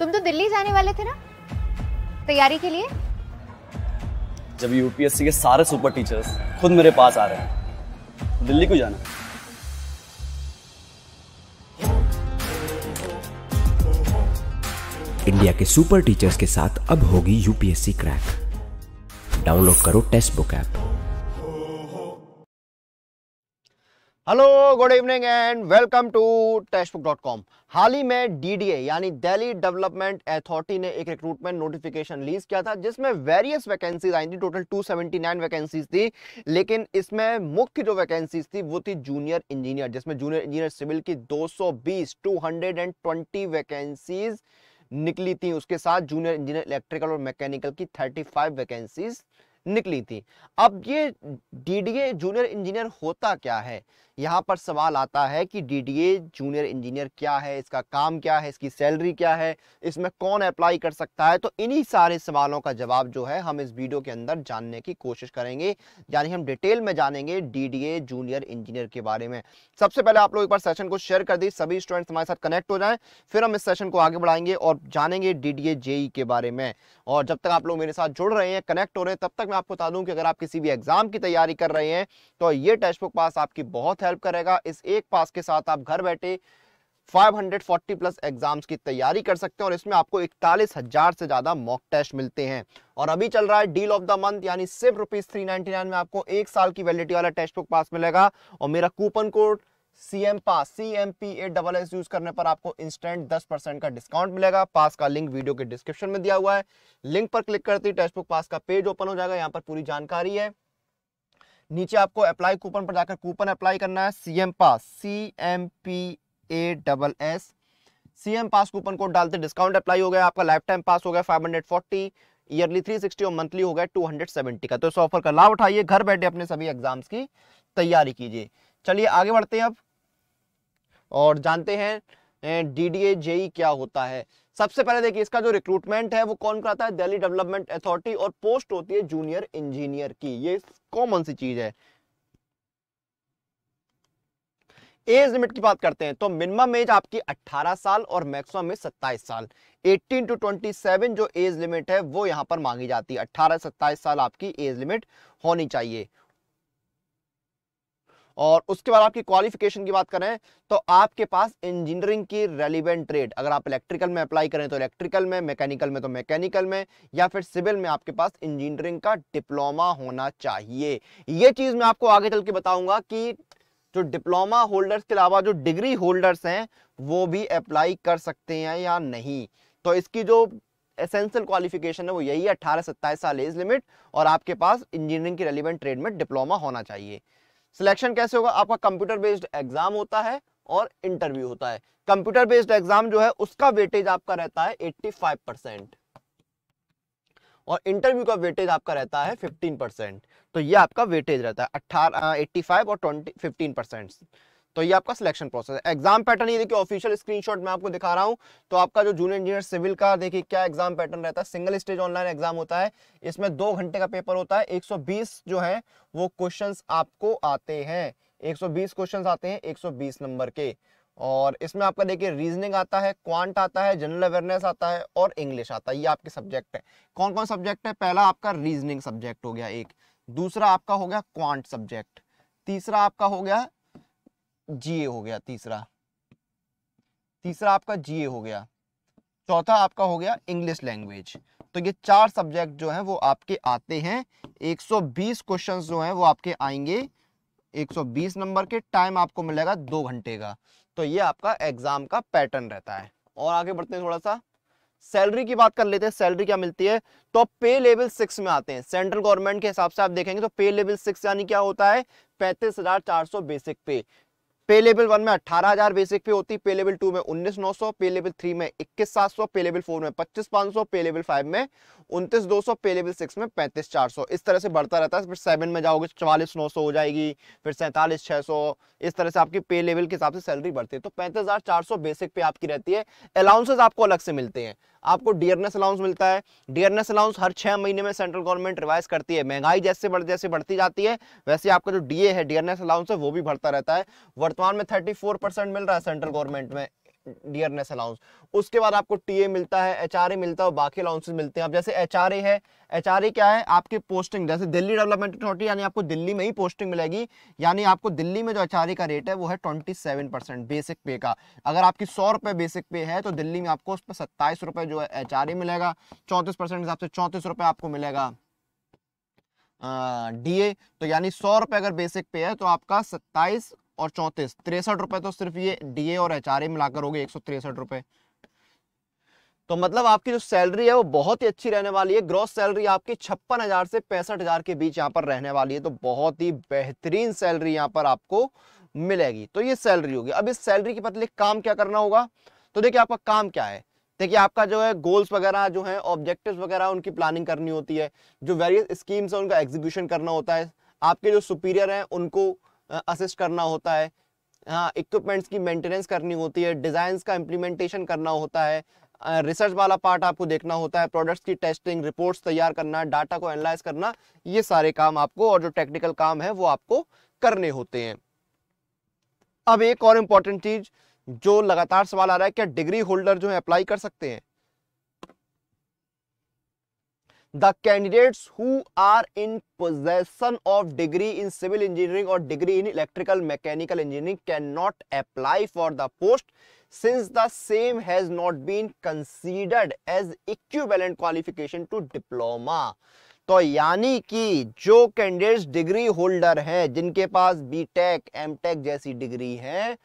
तुम तो दिल्ली जाने वाले थे ना तैयारी के लिए जब यूपीएससी के सारे सुपर टीचर्स खुद मेरे पास आ रहे हैं दिल्ली को जाना इंडिया के सुपर टीचर्स के साथ अब होगी यूपीएससी क्रैक डाउनलोड करो text book app good evening and welcome to textbook dot com हाल ही में डीडीए यानी दिल्ली डेवलपमेंट अथॉरिटी ने एक रिक्रूटमेंट नोटिफिकेशन रिलीज किया था जिसमें वेरियस वैकेंसीज आई थी टोटल 279 वैकेंसीज थी लेकिन इसमें मुख्य जो वैकेंसीज थी वो थी जूनियर इंजीनियर जिसमें जूनियर इंजीनियर सिविल की 220 220 वैकेंसीज निकली थी उसके साथ जूनियर इंजीनियर इलेक्ट्रिकल और मैकेनिकल की थर्टी वैकेंसीज निकली थी अब ये डीडीए जूनियर इंजीनियर होता क्या है यहाँ पर सवाल आता है कि डी जूनियर इंजीनियर क्या है इसका काम क्या है इसकी सैलरी क्या है इसमें कौन अप्लाई कर सकता है तो इन्हीं सारे सवालों का जवाब जो है हम इस वीडियो के अंदर जानने की कोशिश करेंगे यानी हम डिटेल में जानेंगे डीडीए जूनियर इंजीनियर के बारे में सबसे पहले आप लोग एक बार सेशन को शेयर कर दी सभी स्टूडेंट्स हमारे साथ कनेक्ट हो जाए फिर हम इस सेशन को आगे बढ़ाएंगे और जानेंगे डी जेई e के बारे में और जब तक आप लोग मेरे साथ जुड़ रहे हैं कनेक्ट हो रहे हैं तब तक मैं आपको बता दूं कि अगर आप किसी भी एग्जाम की तैयारी कर रहे हैं तो ये टेक्स्ट बुक पास आपकी बहुत है हेल्प करेगा इस एक पास के साथ आप घर बैठे 540 प्लस एग्जाम्स की तैयारी कर सकते हैं और इसमें आपको इकतालीस हजार से ज्यादा मॉक टेस्ट मिलते हैं और अभी चल रहा है डील ऑफ द मंथ यानी सिर्फ रुपीज थ्री में आपको एक साल की वैलिडिटी वाला टेस्ट बुक पास मिलेगा और मेरा coupon code C M pass C M P A double S use करने पर आपको इंस्टेंट दस परसेंट का डिस्काउंट मिलेगा पास का लिंक वीडियो के डिस्क्रिप्शन में दिया हुआ है लिंक पर क्लिक करते ही टेक्स्ट बुक पास का पेज ओपन हो जाएगा यहाँ पर पूरी जानकारी है नीचे आपको अप्लाई कूपन पर जाकर कूपन अप्लाई करना है C M pass C M P A double S C M pass coupon code डालते डिस्काउंट अप्लाई हो गया आपका लाइफ टाइम पास हो गया five hundred forty yearly three sixty और मंथली हो गया टू हंड्रेड सेवेंटी का तो इस ऑफर का लाभ उठाइए घर बैठे अपने सभी एग्जाम्स की तैयारी कीजिए चलिए आगे बढ़ते हैं अब और जानते हैं डी डी ए जेई क्या होता है सबसे पहले देखिए इसका जो रिक्रूटमेंट है वो कौन कराता है दिल्ली डेवलपमेंट अथॉरिटी और पोस्ट होती है जूनियर इंजीनियर की ये कॉमन सी चीज है एज लिमिट की बात करते हैं तो मिनिमम एज आपकी 18 साल और मैक्सिमम एज 27 साल 18 टू 27 जो एज लिमिट है वो यहां पर मांगी जाती है 18 सत्ताईस साल आपकी एज लिमिट होनी चाहिए और उसके बाद आपकी क्वालिफिकेशन की बात करें तो आपके पास इंजीनियरिंग की रेलिवेंट ट्रेड अगर आप इलेक्ट्रिकल में अप्लाई करें तो इलेक्ट्रिकल में मैकेनिकल में तो मैकेनिकल में या फिर सिविल में आपके पास इंजीनियरिंग का डिप्लोमा होना चाहिए ये चीज़ मैं आपको आगे चल के बताऊंगा कि जो डिप्लोमा होल्डर्स के अलावा जो डिग्री होल्डर्स हैं वो भी अप्लाई कर सकते हैं या नहीं तो इसकी जो एसेंशियल क्वालिफिकेशन है वो यही है अट्ठारह सत्ताईस साल एज लिमिट और आपके पास इंजीनियरिंग की रेलिवेंट ट्रेड में डिप्लोमा होना चाहिए सिलेक्शन कैसे होगा आपका कंप्यूटर बेस्ड एग्जाम होता है और इंटरव्यू होता है कंप्यूटर बेस्ड एग्जाम जो है उसका वेटेज आपका रहता है 85 परसेंट और इंटरव्यू का वेटेज आपका रहता है 15 परसेंट तो ये आपका वेटेज रहता है अट्ठारह एट्टी और ट्वेंटी फिफ्टीन परसेंट तो ये आपका सिलेक्शन प्रोसेस है एग्जाम पैटर्न ये देखिए ऑफिशियल स्क्रीनशॉट मैं आपको दिखा रहा हूँ तो आपका जो जूनियर इंजीनियर सिविल का देखिए क्या एग्जाम पैटर्न रहता है सिंगल स्टेज ऑनलाइन एग्जाम होता है इसमें दो घंटे का पेपर होता है 120 जो है वो क्वेश्चन आपको आते हैं 120 सौ आते हैं 120 नंबर के और इसमें आपका देखिए रीजनिंग आता है क्वांट आता है जनरल अवेयरनेस आता है और इंग्लिश आता है ये आपके सब्जेक्ट है कौन कौन सब्जेक्ट है पहला आपका रीजनिंग सब्जेक्ट हो गया एक दूसरा आपका हो गया क्वांट सब्जेक्ट तीसरा आपका हो गया जीए हो गया तीसरा तीसरा आपका जीए हो गया चौथा आपका हो गया इंग्लिश लैंग्वेज तो ये चार सब्जेक्ट जो हैं वो आपके आते हैं 120 क्वेश्चंस जो हैं वो आपके आएंगे 120 नंबर के टाइम आपको मिलेगा दो घंटे का तो ये आपका एग्जाम का पैटर्न रहता है और आगे बढ़ते हैं थोड़ा सा सैलरी की बात कर लेते हैं सैलरी क्या मिलती है तो पे लेवल सिक्स में आते हैं सेंट्रल गवर्नमेंट के हिसाब से आप देखेंगे तो पे लेवल सिक्स यानी क्या होता है पैंतीस हजार चार सौ बेसिक पे पे लेवल वन में अठारह हजार बेसिक पे होती पे लेवल टू में उन्नीस नौ सौ पे लेवल थ्री में इक्कीस सात सौ पे लेवल फोर में पच्चीस पांच सौ पे लेवल फाइव में उन्तीस दो सौ पे लेवल सिक्स में पैंतीस चार सौ इस तरह से बढ़ता रहता है फिर सेवन में जाओगे चवालीस नौ सौ हो जाएगी फिर सैंतालीस छह सौ इस तरह से आपकी पे लेवल के हिसाब से सैलरी बढ़ती है तो पैंतीस हजार चार सौ बेसिक पे आपकी रहती है अलाउंसेज आपको अलग से मिलते हैं आपको डियरनेस अलाउंस मिलता है डियरनेस अलाउंस हर छः महीने में सेंट्रल गवर्नमेंट रिवाइज करती है महंगाई जैसे बढ़ जैसे बढ़ती जाती है वैसे आपका जो डीए है डियरनेस अलाउंस है वो भी बढ़ता रहता है वर्तमान में थर्टी मिल रहा है सेंट्रल गवर्नमेंट में डियरनेस अलाउंस उसके बाद आपको टीए मिलता है एचआरए मिलता है बाकी अलाउंसेस मिलते हैं अब जैसे एचआरए है एचआरए क्या है आपके पोस्टिंग जैसे दिल्ली डेवलपमेंट अथॉरिटी यानी आपको दिल्ली में ही पोस्टिंग मिलेगी यानी आपको दिल्ली में जो एचआरए का रेट है वो है ट्वेंटी बेसिक पे का अगर आपकी सौ बेसिक पे है तो दिल्ली में आपको उस पर सत्ताईस जो है एच मिलेगा चौंतीस हिसाब से चौंतीस आपको मिलेगा डी uh, तो यानी सौ रुपए अगर बेसिक पे है तो आपका सत्ताईस और चौंतीस तिरसठ रुपए तो सिर्फ ये डीए और एचआरए मिलाकर हो गए एक सौ तिरसठ रुपए तो मतलब आपकी जो सैलरी है वो बहुत ही अच्छी रहने वाली है ग्रॉस सैलरी आपकी छप्पन हजार से पैंसठ हजार के बीच यहाँ पर रहने वाली है तो बहुत ही बेहतरीन सैलरी यहाँ पर आपको मिलेगी तो ये सैलरी होगी अब इस सैलरी के बदले काम क्या करना होगा तो देखिए आपका काम क्या है देखिए आपका जो है गोल्स वगैरह जो है ऑब्जेक्टिव वगैरह उनकी प्लानिंग करनी होती है जो वेरियस स्कीम्स है उनका एग्जीक्यूशन करना होता है आपके जो सुपीरियर हैं उनको असिस्ट करना होता है हाँ इक्विपमेंट्स की मेंटेनेंस करनी होती है डिज़ाइंस का इम्प्लीमेंटेशन करना होता है रिसर्च वाला पार्ट आपको देखना होता है प्रोडक्ट्स की टेस्टिंग रिपोर्ट्स तैयार करना डाटा को एनालाइज करना ये सारे काम आपको और जो टेक्निकल काम है वो आपको करने होते हैं अब एक और इम्पॉर्टेंट चीज़ जो लगातार सवाल आ रहा है क्या डिग्री होल्डर जो है अप्लाई कर सकते हैं the candidates who are in possession of degree in civil engineering और degree in electrical mechanical engineering can not apply for the post since the same has not been considered as equivalent qualification to diploma तो यानी कि जो candidates degree holder हैं जिनके पास B Tech M Tech जैसी degree है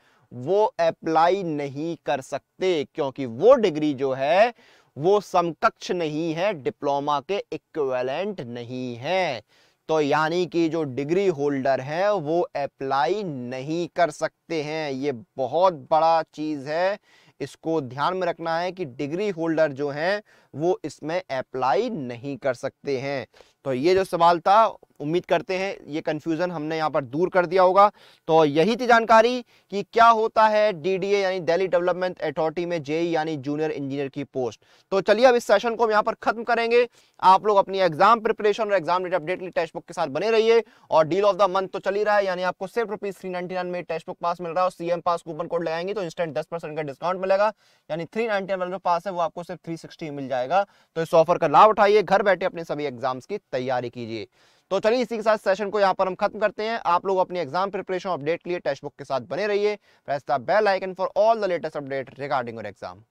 वो अप्लाई नहीं कर सकते क्योंकि वो डिग्री जो है वो समकक्ष नहीं है डिप्लोमा के इक्वेलेंट नहीं है तो यानी कि जो डिग्री होल्डर है वो अप्लाई नहीं कर सकते हैं ये बहुत बड़ा चीज़ है इसको ध्यान में रखना है कि डिग्री होल्डर जो हैं वो इसमें अप्लाई नहीं कर सकते हैं तो ये जो सवाल था उम्मीद करते हैं ये कन्फ्यूज़न हमने यहाँ पर दूर कर दिया होगा तो यही थी जानकारी कि क्या होता है डीडीए यानी दिल्ली डेवलपमेंट अथॉरिटी में जेई e यानी जूनियर इंजीनियर की पोस्ट तो चलिए अब इस सेशन को हम यहाँ पर खत्म करेंगे आप लोग अपनी एग्जाम प्रिपरेशन और exam date update text book के साथ बने रहिए और डील ऑफ द मंथ तो चल रहा है यानी आपको सिर्फ रुपीज थ्री नाइनटी नाइन में टेक्स्ट बुक पास मिल रहा है और सीएम पास कूपन कोड लगाएंगे तो इंस्टेंट दस परसेंट का डिस्काउंट मिलेगा यानी थ्री नाइनटी नाइन जो पास है वो आपको सिर्फ थ्री सिक्सटी मिल जाएगा तो इस ऑफर का लाभ उठाइए घर बैठे अपने सभी एग्जाम्स की तैयारी कीजिए तो चलिए इसी के साथ सेशन को यहाँ पर हम खत्म करते हैं आप लोग अपनी एग्जाम प्रिपरेशन अपडेट के लिए टेक्स्ट बुक के साथ बने रहिए press the bell icon for all the latest update regarding your exam